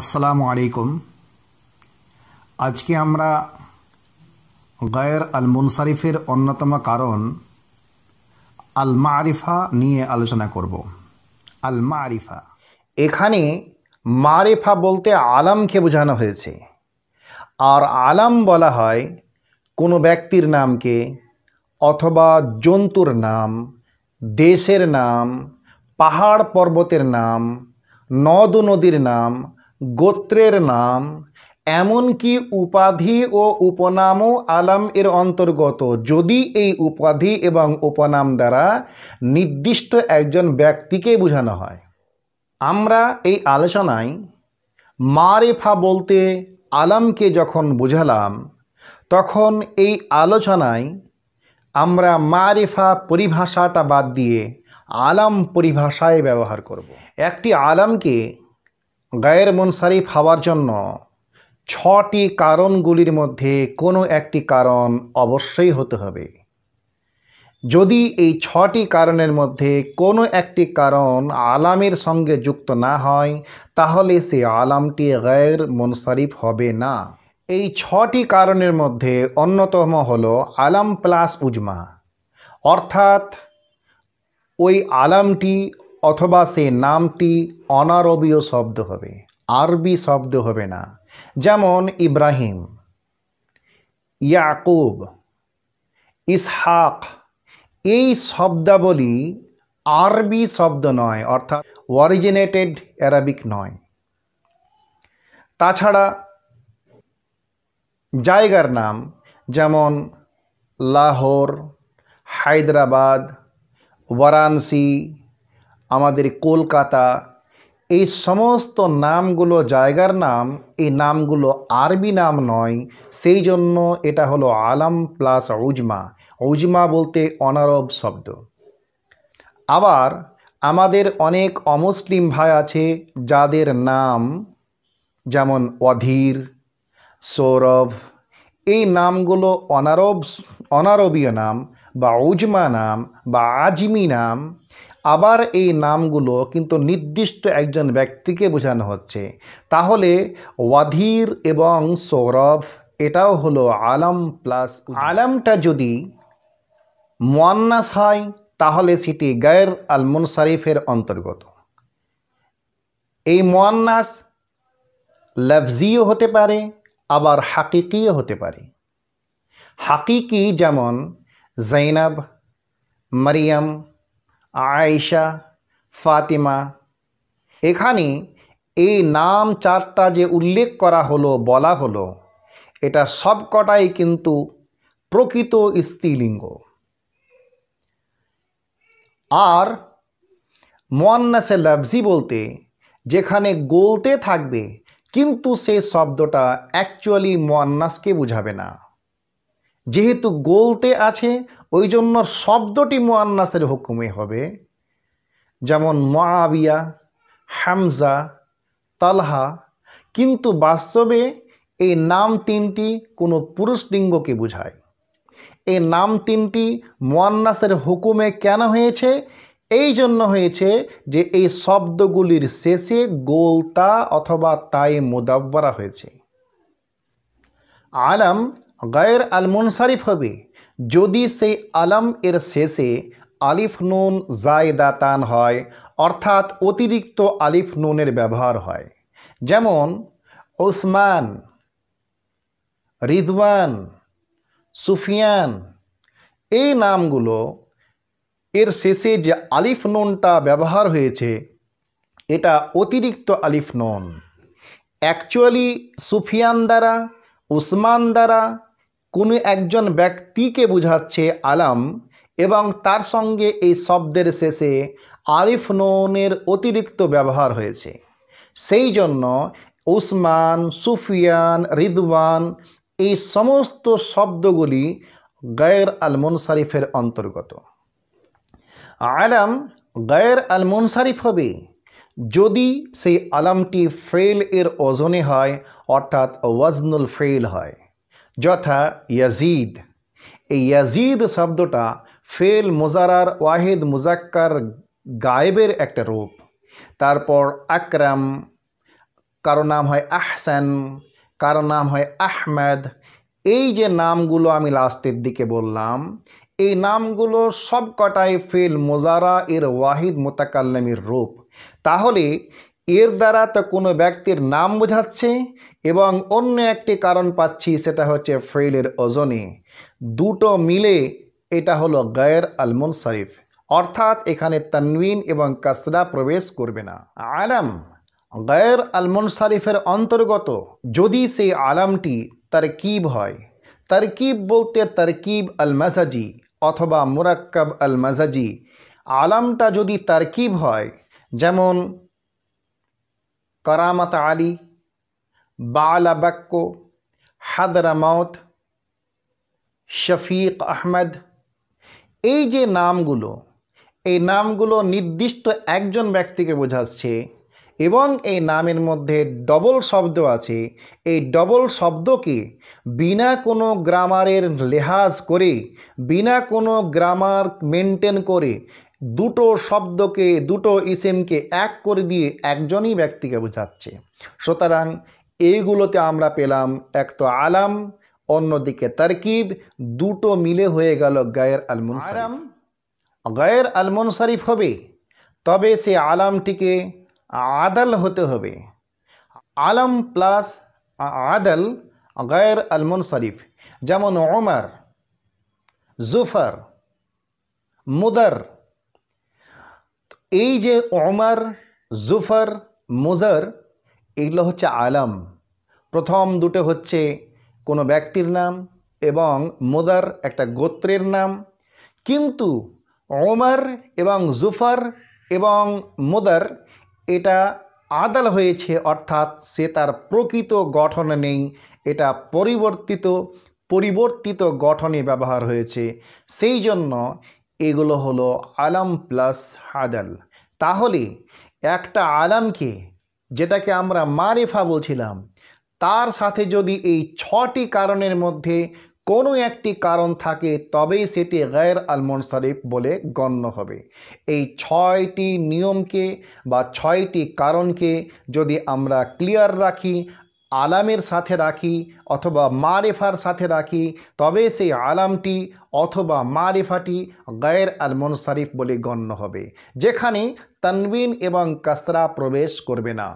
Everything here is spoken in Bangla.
আসসালামু আলাইকুম আজকে আমরা গায়ের আল মুনসারিফের অন্যতম কারণ আল মারিফা নিয়ে আলোচনা করব আল মারিফা এখানে মারিফা বলতে আলামকে বোঝানো হয়েছে আর আলাম বলা হয় কোনো ব্যক্তির নামকে অথবা জন্তুর নাম দেশের নাম পাহাড় পর্বতের নাম নদ নদীর নাম গোত্রের নাম এমনকি উপাধি ও উপনামও আলাম এর অন্তর্গত যদি এই উপাধি এবং উপনাম দ্বারা নির্দিষ্ট একজন ব্যক্তিকে বোঝানো হয় আমরা এই আলোচনায় মারেফা বলতে আলামকে যখন বুঝালাম তখন এই আলোচনায় আমরা মারেফা পরিভাষাটা বাদ দিয়ে আলাম পরিভাষায় ব্যবহার করব। একটি আলামকে গায়ের মনসারিফ হওয়ার জন্য ছটি কারণগুলির মধ্যে কোনো একটি কারণ অবশ্যই হতে হবে যদি এই ছটি কারণের মধ্যে কোনো একটি কারণ আলামের সঙ্গে যুক্ত না হয় তাহলে সে আলামটি গায়ের মনসারিফ হবে না এই ছটি কারণের মধ্যে অন্যতম হল আলাম প্লাস উজমা অর্থাৎ ওই আলামটি অথবা সে নামটি অনারবীয় শব্দ হবে আরবি শব্দ হবে না যেমন ইব্রাহিম ইয়াকুব ইসহাক এই শব্দাবলী আরবি শব্দ নয় অর্থাৎ অরিজিনেটেড অ্যারাবিক নয় তাছাড়া জায়গার নাম যেমন লাহোর হায়দ্রাবাদ বারাণসী আমাদের কলকাতা এই সমস্ত নামগুলো জায়গার নাম এই নামগুলো আরবি নাম নয় সেই জন্য এটা হলো আলাম প্লাস উজমা উজমা বলতে অনারব শব্দ আবার আমাদের অনেক অমুসলিম ভাই আছে যাদের নাম যেমন অধীর সৌরভ এই নামগুলো অনারব অনারবীয় নাম বা উজমা নাম বা আজমি নাম আবার এই নামগুলো কিন্তু নির্দিষ্ট একজন ব্যক্তিকে বোঝানো হচ্ছে তাহলে ওয়াধির এবং সৌরভ এটাও হলো আলম প্লাস আলমটা যদি মোয়ান্নাস হয় তাহলে সেটি গায়ের আল মুনসারিফের অন্তর্গত এই মোয়ান্নাস লভজিও হতে পারে আবার হাকিকিও হতে পারে হাকিকি যেমন জৈনব মরিয়ম আয়েশা ফাতিমা এখানে এই নাম চারটা যে উল্লেখ করা হলো বলা হলো এটা সবকটাই কিন্তু প্রকৃত স্ত্রীলিঙ্গ আর মোয়ান্নাসে লাবজি বলতে যেখানে গলতে থাকবে কিন্তু সে শব্দটা অ্যাকচুয়ালি মোয়ান্নাসকে বুঝাবে না যেহেতু গোলতে আছে ওই জন্য শব্দটি মোয়ান্নাসের হুকুমে হবে যেমন মাবিয়া হামজা তালহা কিন্তু বাস্তবে এই নাম তিনটি কোনো পুরুষ লিঙ্গকে বোঝায় এই নাম তিনটি মোয়ান্নাসের হুকুমে কেন হয়েছে এই জন্য হয়েছে যে এই শব্দগুলির শেষে গোলতা অথবা তাই মোদাব্বরা হয়েছে আলাম গায়ের আল মুনসারিফ হবে যদি সেই আলাম এর শেষে আলিফ নুন জায়দা তান হয় অর্থাৎ অতিরিক্ত আলিফ নুনের ব্যবহার হয় যেমন ওসমান রিজওয়ান সুফিয়ান এই নামগুলো এর শেষে যে আলিফ নুনটা ব্যবহার হয়েছে এটা অতিরিক্ত আলিফ নুন অ্যাকচুয়ালি সুফিয়ান দ্বারা উসমান দ্বারা কোনো একজন ব্যক্তিকে বুঝাচ্ছে আলাম এবং তার সঙ্গে এই শব্দের শেষে আরিফ ননের অতিরিক্ত ব্যবহার হয়েছে সেই জন্য উসমান সুফিয়ান রিদওয়ান এই সমস্ত শব্দগুলি গায়ের আল মুনসারিফের অন্তর্গত আলাম গায়ের আল মুনসারিফ হবে যদি সেই আলামটি ফেল এর ওজনে হয় অর্থাৎ ওয়াজনুল ফেল হয় যথা ইয়াজিদ এই ইয়াজিদ শব্দটা ফেল মুজারার ওয়াহিদ মুজাক্কার গায়েবের একটা রূপ তারপর আকরাম কারো নাম হয় আহসান কারো নাম হয় আহমেদ এই যে নামগুলো আমি লাস্টের দিকে বললাম এই নামগুলো সব কটাই ফেল মোজারা এর ওয়াহিদ মোতাকাল্লামের রূপ তাহলে এর দ্বারা তো কোনো ব্যক্তির নাম বোঝাচ্ছে এবং অন্য একটি কারণ পাচ্ছি সেটা হচ্ছে ফ্রেলের ওজনে দুটো মিলে এটা হলো গায়ের আলমন শরীফ অর্থাৎ এখানে তানবিন এবং কাসরা প্রবেশ করবে না আলাম গায়ের আলমন শরীফের অন্তর্গত যদি সেই আলামটি তারকিব হয় তারকিব বলতে তারকিব আল মাজাজি অথবা মুরাক্কাব আল মাজাজি আলামটা যদি তারকিব হয় যেমন করামাত আলী বালাবাক্কো হাদরামাউত শফিক আহমদ এই যে নামগুলো এই নামগুলো নির্দিষ্ট একজন ব্যক্তিকে বোঝাচ্ছে এবং এই নামের মধ্যে ডবল শব্দ আছে এই ডবল শব্দকে বিনা কোনো গ্রামারের লেহাজ করে বিনা কোনো গ্রামার মেনটেন করে দুটো শব্দকে দুটো ইসেমকে এক করে দিয়ে একজনই ব্যক্তিকে বোঝাচ্ছে সুতরাং এইগুলোতে আমরা পেলাম এক তো আলাম অন্যদিকে তারকিব দুটো মিলে হয়ে গেল গায়ের আলমন আলাম গায়ের আলমন শরীফ হবে তবে সে আলামটিকে আদাল হতে হবে আলাম প্লাস আদাল গায়ের আলমন শরীফ যেমন ওমর জুফার মুদার এই যে ওমর জুফার মুজার এগুলো হচ্ছে আলাম প্রথম দুটো হচ্ছে কোনো ব্যক্তির নাম এবং মোদার একটা গোত্রের নাম কিন্তু ওমার এবং জুফার এবং মোদার এটা আদাল হয়েছে অর্থাৎ সে তার প্রকৃত গঠন নেই এটা পরিবর্তিত পরিবর্তিত গঠনে ব্যবহার হয়েছে সেই জন্য এগুলো হলো আলাম প্লাস হাদাল তাহলে একটা আলামকে যেটাকে আমরা মারিফা বলছিলাম তার সাথে যদি এই ছটি কারণের মধ্যে কোনো একটি কারণ থাকে তবেই সেটি গায়ের আলমন শরীফ বলে গণ্য হবে এই ছয়টি নিয়মকে বা ছয়টি কারণকে যদি আমরা ক্লিয়ার রাখি আলামের সাথে রাখি অথবা মারেফার সাথে রাখি তবে সেই আলামটি অথবা মারেফাটি গায়ের আল মনসারিফ বলে গণ্য হবে যেখানে তানবিন এবং কাসরা প্রবেশ করবে না